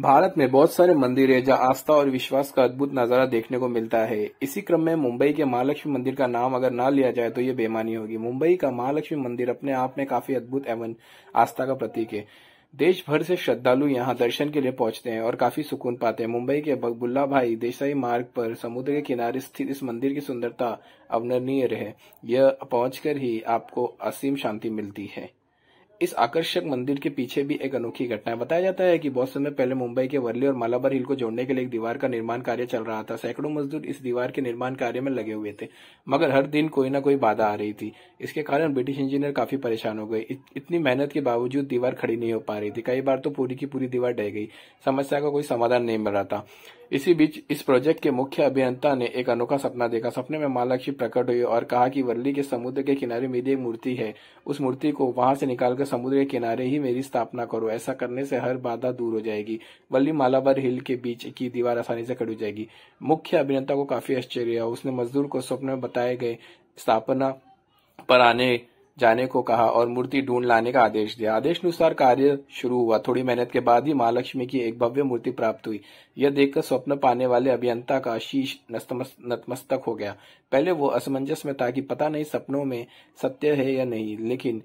भारत में बहुत सारे मंदिर है जहाँ आस्था और विश्वास का अद्भुत नजारा देखने को मिलता है इसी क्रम में मुंबई के महालक्ष्मी मंदिर का नाम अगर ना लिया जाए तो ये बेमानी होगी मुंबई का महालक्ष्मी मंदिर अपने आप में काफी अद्भुत एवं आस्था का प्रतीक है देश भर से श्रद्धालु यहाँ दर्शन के लिए पहुंचते हैं और काफी सुकून पाते हैं मुंबई के बगबुल्ला भाई देसाई मार्ग पर समुद्र के किनारे स्थित इस मंदिर की सुंदरता अवर्णनीय रहे यह पहुंचकर ही आपको असीम शांति मिलती है इस आकर्षक मंदिर के पीछे भी एक अनोखी घटना है बताया जाता है कि बहुत समय पहले मुंबई के वर्ली और मालाबार हिल को जोड़ने के लिए एक दीवार का निर्माण कार्य चल रहा था सैकड़ों मजदूर इस दीवार के निर्माण कार्य में लगे हुए थे मगर हर दिन कोई ना कोई बाधा आ रही थी इसके कारण ब्रिटिश इंजीनियर काफी परेशान हो गए इतनी मेहनत के बावजूद दीवार खड़ी नहीं हो पा रही थी कई बार तो पूरी की पूरी दीवार डह गई समस्या का कोई समाधान नहीं मिल रहा था इसी बीच इस प्रोजेक्ट के मुख्य अभियंता ने एक अनोखा सपना देखा सपने में महालक्ष्मी प्रकट हुई और कहा कि वर्ली के समुद्र के किनारे मेरी एक मूर्ति है उस मूर्ति को वहां से निकालकर समुद्र के किनारे ही मेरी स्थापना करो ऐसा करने से हर बाधा दूर हो जाएगी वल्ली मालाबार हिल के बीच की दीवार आसानी से खड़ी हो जाएगी मुख्य अभिनेता को काफी आश्चर्य हुआ उसने मजदूर को स्वप्न में बताए गए स्थापना पर आने जाने को कहा और मूर्ति ढूंढ लाने का आदेश दिया आदेश अनुसार कार्य शुरू हुआ थोड़ी मेहनत के बाद ही महालक्ष्मी की एक भव्य मूर्ति प्राप्त हुई यह देखकर स्वप्न पाने वाले अभियंता का शीश नतमस्तक हो गया पहले वो असमंजस में था कि पता नहीं सपनों में सत्य है या नहीं लेकिन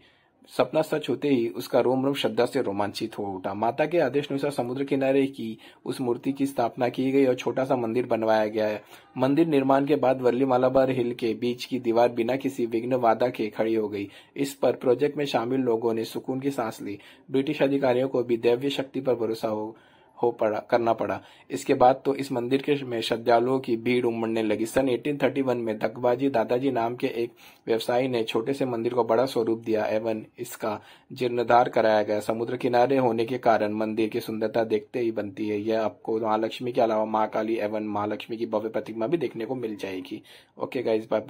सपना सच होते ही उसका रोम रोम श्रद्धा से रोमांचित हो उठा माता के आदेश अनुसार समुद्र किनारे की उस मूर्ति की स्थापना की गई और छोटा सा मंदिर बनवाया गया है मंदिर निर्माण के बाद वर्ली मालाबार हिल के बीच की दीवार बिना किसी विघ्न वादा के खड़ी हो गई इस पर प्रोजेक्ट में शामिल लोगों ने सुकून की सांस ली ब्रिटिश अधिकारियों को भी दैव्य शक्ति पर भरोसा हो हो पड़ा करना पड़ा इसके बाद तो इस मंदिर के में श्रद्धालुओं की भीड़ उमड़ने लगी सन 1831 में धकबाजी दादाजी नाम के एक व्यवसायी ने छोटे से मंदिर को बड़ा स्वरूप दिया एवं इसका जीर्णोद्धार कराया गया समुद्र किनारे होने के कारण मंदिर की सुंदरता देखते ही बनती है यह आपको महालक्ष्मी के अलावा माँ काली एवं महालक्ष्मी की भव्य प्रतिमा भी देखने को मिल जाएगी ओके गाइज बाय